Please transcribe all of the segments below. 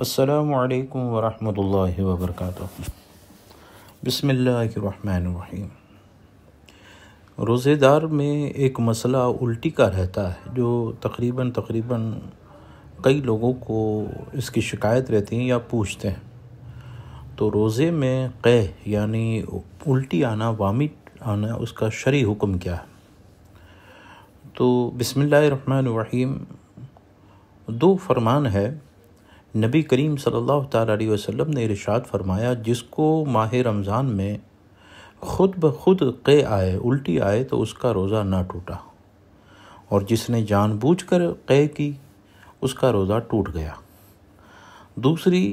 असलकम वरम् वबरक बसमीम रोज़ेदार में एक मसला उल्टी का रहता है जो तकरीबन तकरीबन कई लोगों को इसकी शिकायत रहती है या पूछते हैं तो रोज़े में कह यानी उल्टी आना वामिट आना उसका शरी हुक्म क्या है तो बसमिल्ल दो फरमान है नबी करीम सल्लल्लाहु अलैहि वसल्लम ने इरशाद फरमाया जिसको माह रमज़ान में खुद ब खुद क़े आए उल्टी आए तो उसका रोज़ा ना टूटा और जिसने जानबूझकर कर की उसका रोज़ा टूट गया दूसरी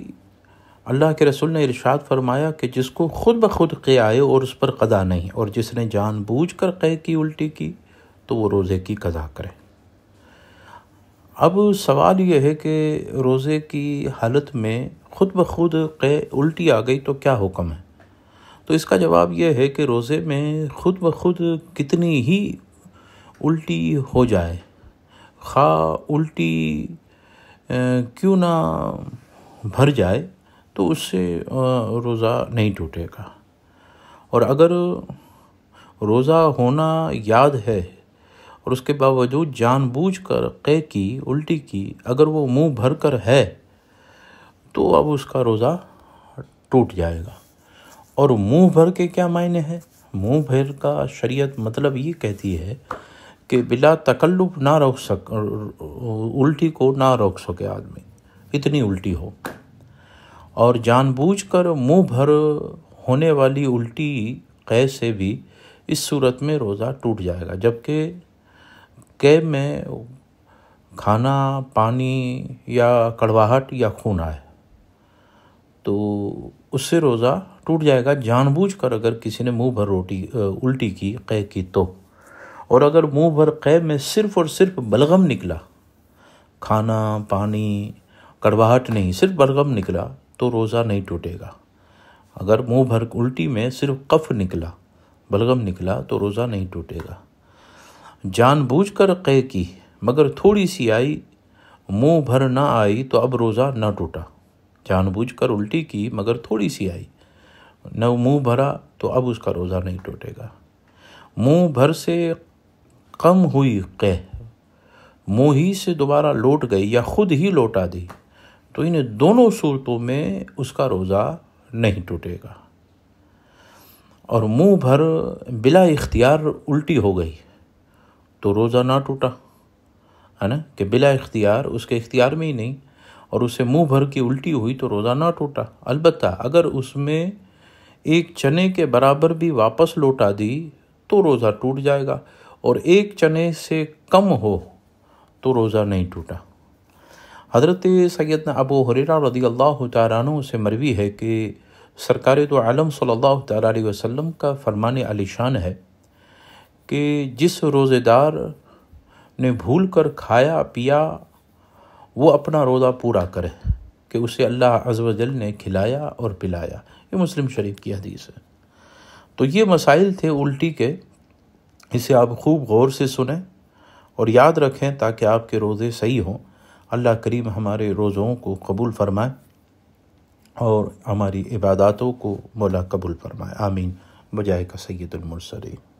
अल्लाह के रसूल ने इरशाद फरमाया कि जिसको खुद ब खुद क़े आए और उस पर कदा नहीं और जिसने जानबूझ कर की उल्टी की तो वो रोज़े की कदा करे अब सवाल यह है कि रोज़े की हालत में ख़ुद ब खुद कै उल्टी आ गई तो क्या हुक्म है तो इसका जवाब यह है कि रोज़े में ख़ुद ब खुद कितनी ही उल्टी हो जाए खा उल्टी क्यों ना भर जाए तो उससे रोज़ा नहीं टूटेगा और अगर रोज़ा होना याद है और उसके बावजूद जानबूझकर कै की उल्टी की अगर वो मुंह भर कर है तो अब उसका रोज़ा टूट जाएगा और मुंह भर के क्या मायने हैं मुंह भर का शरीयत मतलब ये कहती है कि बिला तकल्लुफ ना रोक सक उल्टी को ना रोक सके आदमी इतनी उल्टी हो और जानबूझकर मुंह भर होने वाली उल्टी कै से भी इस सूरत में रोज़ा टूट जाएगा जबकि कैब में खाना पानी या कड़वाहट या खून आए तो उससे रोज़ा टूट जाएगा जानबूझकर अगर किसी ने मुंह भर रोटी उल्टी की कै की तो और अगर मुंह भर कैब में सिर्फ और सिर्फ बलगम निकला खाना पानी कड़वाहट नहीं सिर्फ बलगम निकला तो रोज़ा नहीं टूटेगा अगर मुंह भर उल्टी में सिर्फ कफ निकला बलगम निकला तो रोज़ा नहीं टूटेगा जानबूझकर कह की मगर थोड़ी सी आई मुंह भर ना आई तो अब रोज़ा ना टूटा जानबूझकर उल्टी की मगर थोड़ी सी आई न मुंह भरा तो अब उसका रोज़ा नहीं टूटेगा मुंह भर से कम हुई कह मुँह ही से दोबारा लौट गई या खुद ही लौटा दी तो इन दोनों सूरतों में उसका रोज़ा नहीं टूटेगा और मुंह भर बिला इख्तियार उल्टी हो गई तो रोज़ा ना टूटा है ना कि बिला इख्तियार उसके इख्तियार में ही नहीं और उसे मुंह भर की उल्टी हुई तो रोज़ा ना टूटा अलबत् अगर उसमें एक चने के बराबर भी वापस लौटा दी तो रोज़ा टूट जाएगा और एक चने से कम हो तो रोज़ा नहीं टूटा हज़रत सैद अबू हरेरा रदी अल्लाह तारानों से मरवी है कि सरकार तो आलम सल्लल्लाहु अलैहि वसल्लम का फरमान अलीशान है कि जिस रोज़ेदार ने भूल कर खाया पिया वो अपना रोज़ा पूरा करे कि उसे अल्लाह अजवजल ने खिलाया और पिलाया ये मुस्लिम शरीफ की हदीस है तो ये मसाइल थे उल्टी के इसे आप खूब गौर से सुने और याद रखें ताकि आपके रोज़े सही हों अल्लाह करीम हमारे रोज़ों को कबूल फरमाए और हमारी इबादतों को मौला कबूल फरमाए आमीन बजाय का सैदुलमसरी